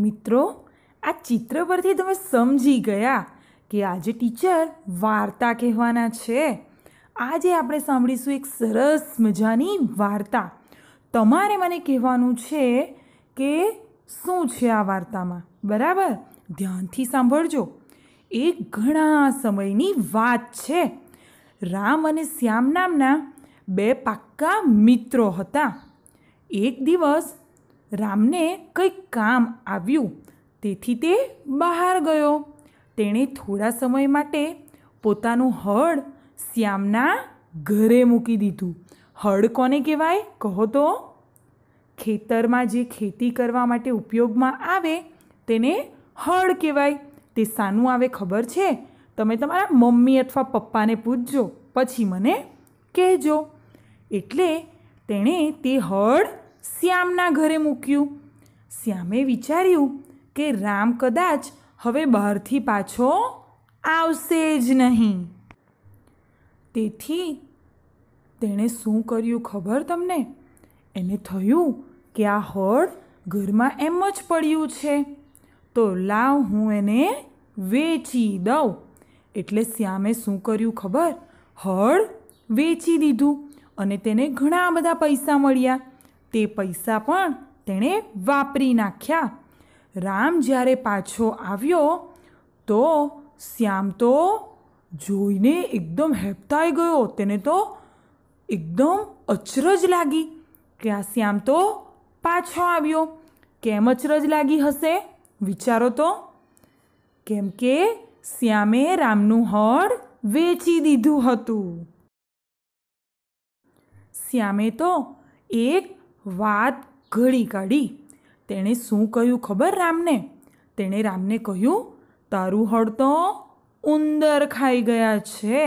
મિત્રો આ ચિત્ર પરથી તમે સમજી ગયા કે આજે ટીચર વાર્તા કહેવાના છે આજે આપણે સાંભળીશું એક સરસ મજાની વાર્તા તમારે મને કહેવાનું છે કે શું છે આ વાર્તામાં બરાબર ધ્યાનથી સાંભળજો એ ઘણા સમયની વાત છે રામ અને શ્યામ નામના બે પાક્કા મિત્રો હતા એક દિવસ રામને કંઈક કામ આવ્યું તેથી તે બહાર ગયો તેણે થોડા સમય માટે પોતાનું હળ શ્યામના ઘરે મૂકી દીધું હળ કોને કહેવાય કહો તો ખેતરમાં જે ખેતી કરવા માટે ઉપયોગમાં આવે તેને હળ કહેવાય તે સાનું આવે ખબર છે તમે તમારા મમ્મી અથવા પપ્પાને પૂછજો પછી મને કહેજો એટલે તેણે તે હળ શ્યામના ઘરે મૂક્યું શ્યામે વિચાર્યું કે રામ કદાચ હવે બહારથી પાછો આવશે જ નહીં તેથી તેણે શું કર્યું ખબર તમને એને થયું કે આ હળ ઘરમાં એમ જ પડ્યું છે તો લાવ હું એને વેચી દઉં એટલે શ્યામે શું કર્યું ખબર હળ વેચી દીધું અને તેને ઘણા બધા પૈસા મળ્યા તે પૈસા પણ તેણે વાપરી નાખ્યા રામ જ્યારે પાછો આવ્યો તો શ્યામ તો જોઈને એકદમ હેપતાઈ ગયો તેને તો એકદમ અચરજ લાગી કે આ શ્યામ તો પાછો આવ્યો કેમ અચરજ લાગી હશે વિચારો તો કેમ કે શ્યામે રામનું હળ વેચી દીધું હતું શ્યામે તો એક વાત ઘડી કાઢી તેણે શું કહ્યું ખબર રામને તેણે રામને કહ્યું તારું હળ તો ઉંદર ખાઈ ગયા છે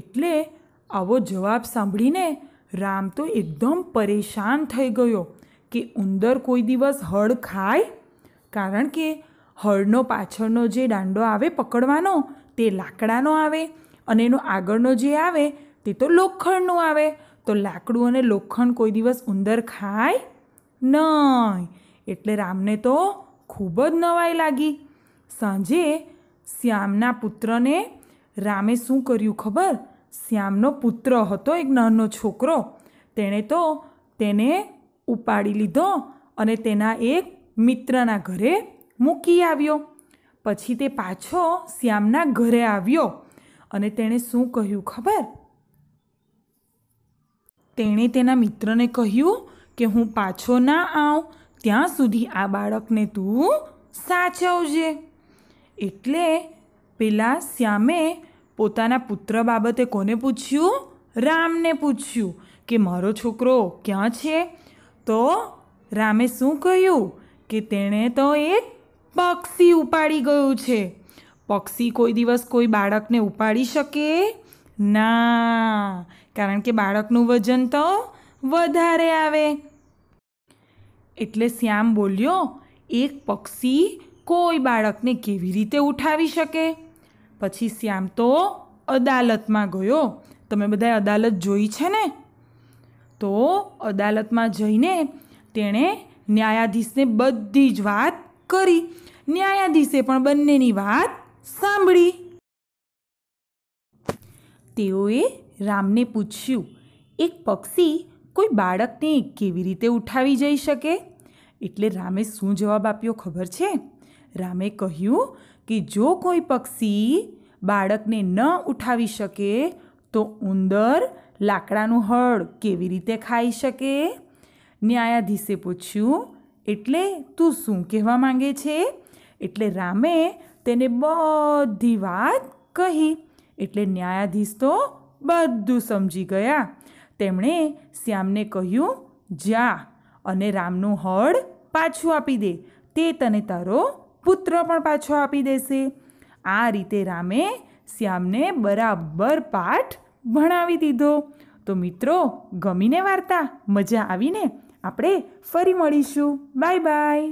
એટલે આવો જવાબ સાંભળીને રામ તો એકદમ પરેશાન થઈ ગયો કે ઉંદર કોઈ દિવસ હળ ખાય કારણ કે હળનો પાછળનો જે દાંડો આવે પકડવાનો તે લાકડાનો આવે અને એનો આગળનો જે આવે તે તો લોખંડનો આવે તો લાકડું અને લોખંડ કોઈ દિવસ ઉંદર ખાય નહીં એટલે રામને તો ખૂબ જ નવાઈ લાગી સાંજે શ્યામના પુત્રને રામે શું કર્યું ખબર શ્યામનો પુત્ર હતો એક નાનો છોકરો તેણે તો તેને ઉપાડી લીધો અને તેના એક મિત્રના ઘરે મૂકી આવ્યો પછી તે પાછો શ્યામના ઘરે આવ્યો અને તેણે શું કહ્યું ખબર તેણે તેના મિત્રને કહ્યું કે હું પાછો ના આવ ત્યાં સુધી આ બાળકને તું સાચવજે એટલે પેલા શ્યામે પોતાના પુત્ર બાબતે કોને પૂછ્યું રામને પૂછ્યું કે મારો છોકરો ક્યાં છે તો રામે શું કહ્યું કે તેણે તો એક પક્ષી ઉપાડી ગયું છે પક્ષી કોઈ દિવસ કોઈ બાળકને ઉપાડી શકે ના કારણ કે બાળકનું વજન તો વધારે આવે એટલે શ્યામ બોલ્યો એક પક્ષી કોઈ બાળકને કેવી રીતે ઉઠાવી શકે પછી શ્યામ તો અદાલતમાં ગયો તમે બધા અદાલત જોઈ છે ને તો અદાલતમાં જઈને તેણે ન્યાયાધીશને બધી જ વાત કરી ન્યાયાધીશે પણ બંનેની વાત સાંભળી તેઓએ રામને પૂછ્યું એક પક્ષી કોઈ બાળકને કેવી રીતે ઉઠાવી જઈ શકે એટલે રામે શું જવાબ આપ્યો ખબર છે રામે કહ્યું કે જો કોઈ પક્ષી બાળકને ન ઉઠાવી શકે તો ઉંદર લાકડાનું હળ કેવી રીતે ખાઈ શકે ન્યાયાધીશે પૂછ્યું એટલે તું શું કહેવા માંગે છે એટલે રામે તેને બધી વાત કહી એટલે ન્યાયાધીશ તો બધું સમજી ગયા તેમણે શ્યામને કહ્યું જા અને રામનું હળ પાછું આપી દે તે તને તારો પુત્ર પણ પાછો આપી દેશે આ રીતે રામે શ્યામને બરાબર પાઠ ભણાવી દીધો તો મિત્રો ગમીને વાર્તા મજા આવીને આપણે ફરી મળીશું બાય બાય